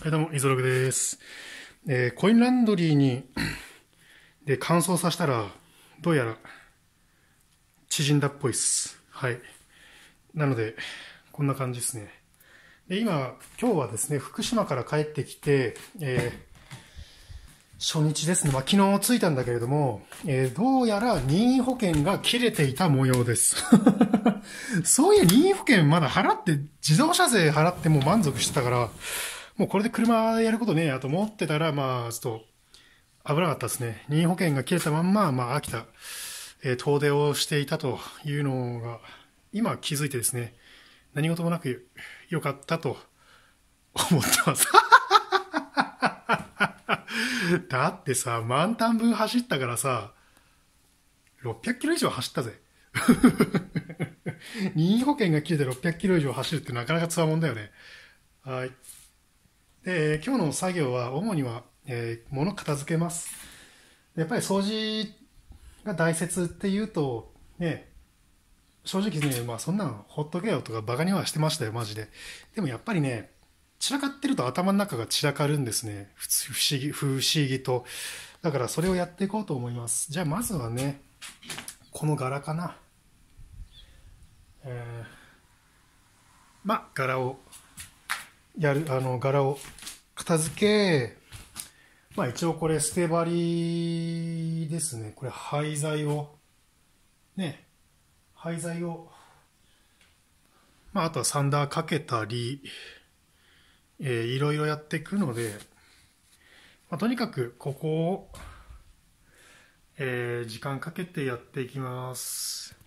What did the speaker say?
はい、どうも、イゾログです。えー、コインランドリーに で、乾燥させたら、どうやら、縮んだっぽいっす。はい。なので、こんな感じですね。で、今、今日はですね、福島から帰ってきて、えー、初日ですね。まあ、昨日着いたんだけれども、えー、どうやら任意保険が切れていた模様です。そういう任意保険まだ払って、自動車税払っても満足してたから、もうこれで車やることねえやと思ってたら、まあ、ちょっと危なかったですね。任意保険が切れたまんま、まあ、秋田、えー、遠出をしていたというのが、今気づいてですね、何事もなく良かったと思ってます だってさ、満タン分走ったからさ、600キロ以上走ったぜ。任意保険が切れて600キロ以上走るってなかなかつわもんだよね。はい。で今日の作業は主には、えー、物片付けますやっぱり掃除が大切っていうとね正直ね、まあ、そんなんほっとけよとかバカにはしてましたよマジででもやっぱりね散らかってると頭の中が散らかるんですね不思議不思議とだからそれをやっていこうと思いますじゃあまずはねこの柄かなえー、まあ柄をやる、あの、柄を片付け、まあ一応これ捨て針ですね。これ廃材を、ね、廃材を、まああとはサンダーかけたり、えー、いろいろやっていくので、まあ、とにかくここを、えー、時間かけてやっていきます。